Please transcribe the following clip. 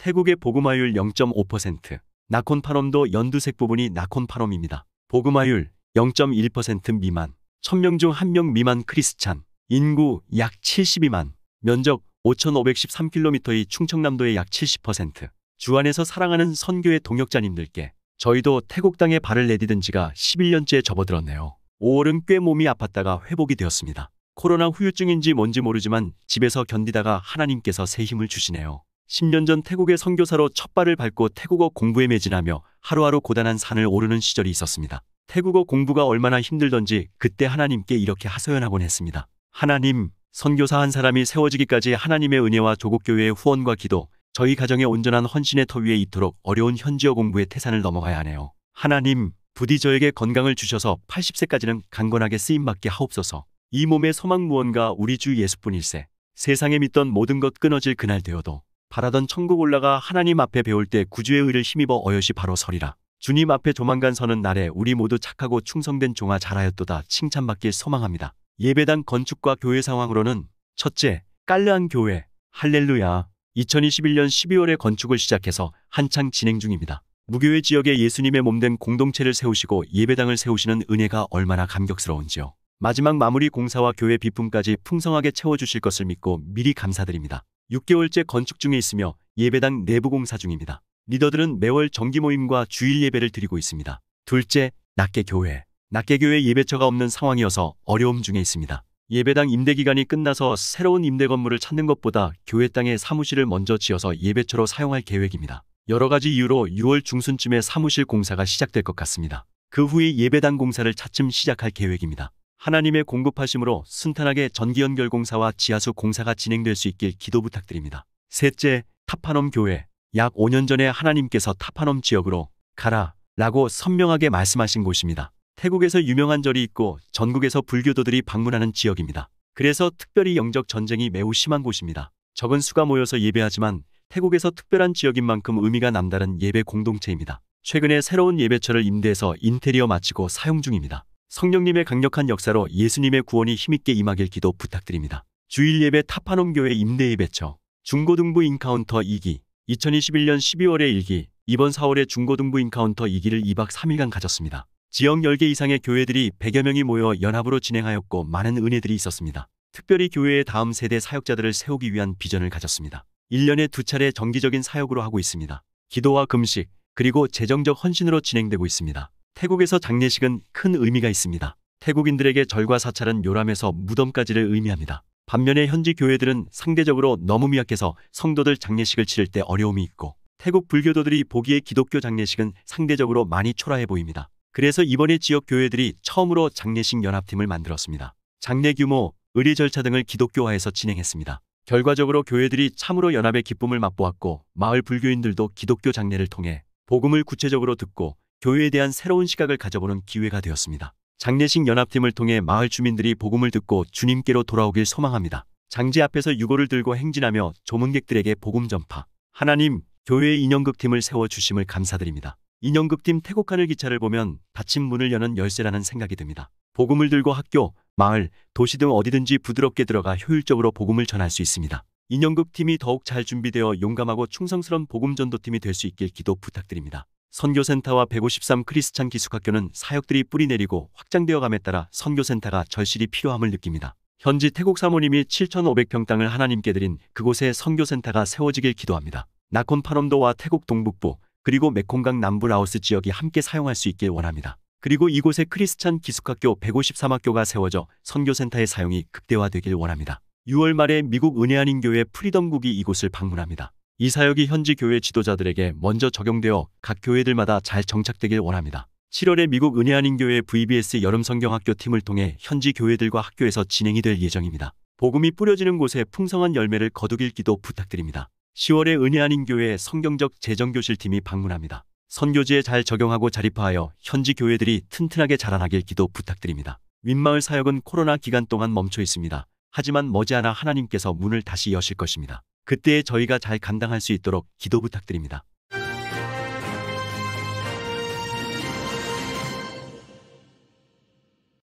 태국의 보그마율 0.5%, 나콘파럼도 연두색 부분이 나콘파럼입니다. 보그마율 0.1% 미만, 1000명 중 1명 미만 크리스찬, 인구 약 72만, 면적 5,513km의 충청남도의 약 70%, 주안에서 사랑하는 선교의 동역자님들께 저희도 태국 땅에 발을 내디든 지가 11년째 접어들었네요. 5월은 꽤 몸이 아팠다가 회복이 되었습니다. 코로나 후유증인지 뭔지 모르지만 집에서 견디다가 하나님께서 새 힘을 주시네요. 10년 전 태국의 선교사로 첫 발을 밟고 태국어 공부에 매진하며 하루하루 고단한 산을 오르는 시절이 있었습니다. 태국어 공부가 얼마나 힘들던지 그때 하나님께 이렇게 하소연하곤 했습니다. 하나님, 선교사 한 사람이 세워지기까지 하나님의 은혜와 조국교회의 후원과 기도, 저희 가정의 온전한 헌신의 터위에 있도록 어려운 현지어 공부의 태산을 넘어가야 하네요. 하나님, 부디 저에게 건강을 주셔서 80세까지는 강건하게 쓰임받게 하옵소서. 이 몸의 소망 무언가 우리 주 예수뿐일세. 세상에 믿던 모든 것 끊어질 그날 되어도 바라던 천국 올라가 하나님 앞에 배울 때 구주의 의를 힘입어 어여시 바로 서리라. 주님 앞에 조만간 서는 날에 우리 모두 착하고 충성된 종아 잘하였도다 칭찬받길 소망합니다. 예배당 건축과 교회 상황으로는 첫째, 깔르한 교회, 할렐루야. 2021년 12월에 건축을 시작해서 한창 진행 중입니다. 무교회 지역에 예수님의 몸 된 공동체를 세우시고 예배당을 세우시는 은혜가 얼마나 감격스러운지요. 마지막 마무리 공사와 교회 비품까지 풍성하게 채워주실 것을 믿고 미리 감사드립니다. 6개월째 건축 중에 있으며 예배당 내부 공사 중입니다. 리더들은 매월 정기 모임과 주일 예배를 드리고 있습니다. 둘째, 낙계 교회. 낙계 교회 예배처가 없는 상황이어서 어려움 중에 있습니다. 예배당 임대 기간이 끝나서 새로운 임대 건물을 찾는 것보다 교회 땅에 사무실을 먼저 지어서 예배처로 사용할 계획입니다. 여러 가지 이유로 6월 중순쯤에 사무실 공사가 시작될 것 같습니다. 그 후에 예배당 공사를 차츰 시작할 계획입니다. 하나님의 공급하심으로 순탄하게 전기연결 공사와 지하수 공사가 진행될 수 있길 기도 부탁드립니다. 셋째, 타파넘 교회. 약 5년 전에 하나님께서 타파넘 지역으로 가라 라고 선명하게 말씀하신 곳입니다. 태국에서 유명한 절이 있고 전국에서 불교도들이 방문하는 지역입니다. 그래서 특별히 영적 전쟁이 매우 심한 곳입니다. 적은 수가 모여서 예배하지만 태국에서 특별한 지역인 만큼 의미가 남다른 예배 공동체입니다. 최근에 새로운 예배처를 임대해서 인테리어 마치고 사용 중입니다. 성령님의 강력한 역사로 예수님의 구원이 힘있게 임하길 기도 부탁드립니다. 주일 예배 타파농교회 임대 예배처 중고등부 인카운터 2기 2021년 1 2월의 1기 이번 4월에 중고등부 인카운터 2기를 2박 3일간 가졌습니다. 지역 10개 이상의 교회들이 100여 명이 모여 연합으로 진행하였고 많은 은혜들이 있었습니다. 특별히 교회의 다음 세대 사역자들을 세우기 위한 비전을 가졌습니다. 1년에 두 차례 정기적인 사역으로 하고 있습니다. 기도와 금식, 그리고 재정적 헌신으로 진행되고 있습니다. 태국에서 장례식은 큰 의미가 있습니다. 태국인들에게 절과 사찰은 요람에서 무덤까지를 의미합니다. 반면에 현지 교회들은 상대적으로 너무 미약해서 성도들 장례식을 치를 때 어려움이 있고 태국 불교도들이 보기에 기독교 장례식은 상대적으로 많이 초라해 보입니다. 그래서 이번에 지역 교회들이 처음으로 장례식 연합팀을 만들었습니다. 장례 규모, 의리 절차 등을 기독교화해서 진행했습니다. 결과적으로 교회들이 참으로 연합의 기쁨을 맛보았고 마을 불교인들도 기독교 장례를 통해 복음을 구체적으로 듣고 교회에 대한 새로운 시각을 가져보는 기회가 되었습니다. 장례식 연합팀을 통해 마을 주민들이 복음을 듣고 주님께로 돌아오길 소망합니다. 장지 앞에서 유골을 들고 행진하며 조문객들에게 복음 전파. 하나님, 교회 인형극팀을 세워주심을 감사드립니다. 인형극팀 태국하늘 기차를 보면 닫힌 문을 여는 열쇠라는 생각이 듭니다. 복음을 들고 학교, 마을, 도시 등 어디든지 부드럽게 들어가 효율적으로 복음을 전할 수 있습니다. 인형극팀이 더욱 잘 준비되어 용감하고 충성스러운 복음전도팀이 될 수 있길 기도 부탁드립니다. 선교센터와 153 크리스찬 기숙학교는 사역들이 뿌리내리고 확장되어감에 따라 선교센터가 절실히 필요함을 느낍니다. 현지 태국 사모님이 7,500평 땅을 하나님께 드린 그곳에 선교센터가 세워지길 기도합니다. 나콘 파넘도와 태국 동북부 그리고 메콩강 남부 라오스 지역이 함께 사용할 수 있길 원합니다. 그리고 이곳에 크리스찬 기숙학교 153학교가 세워져 선교센터의 사용이 극대화되길 원합니다. 6월 말에 미국 은혜안인 교회 프리덤국이 이곳을 방문합니다. 이 사역이 현지 교회 지도자들에게 먼저 적용되어 각 교회들마다 잘 정착되길 원합니다. 7월에 미국 은혜아닌 교회 VBS 여름 성경학교 팀을 통해 현지 교회들과 학교에서 진행이 될 예정입니다. 복음이 뿌려지는 곳에 풍성한 열매를 거두길 기도 부탁드립니다. 10월에 은혜아닌 교회 성경적 재정교실 팀이 방문합니다. 선교지에 잘 적용하고 자립하여 현지 교회들이 튼튼하게 자라나길 기도 부탁드립니다. 윗마을 사역은 코로나 기간 동안 멈춰 있습니다. 하지만 머지않아 하나님께서 문을 다시 여실 것입니다. 그때에 저희가 잘 감당할 수 있도록 기도 부탁드립니다.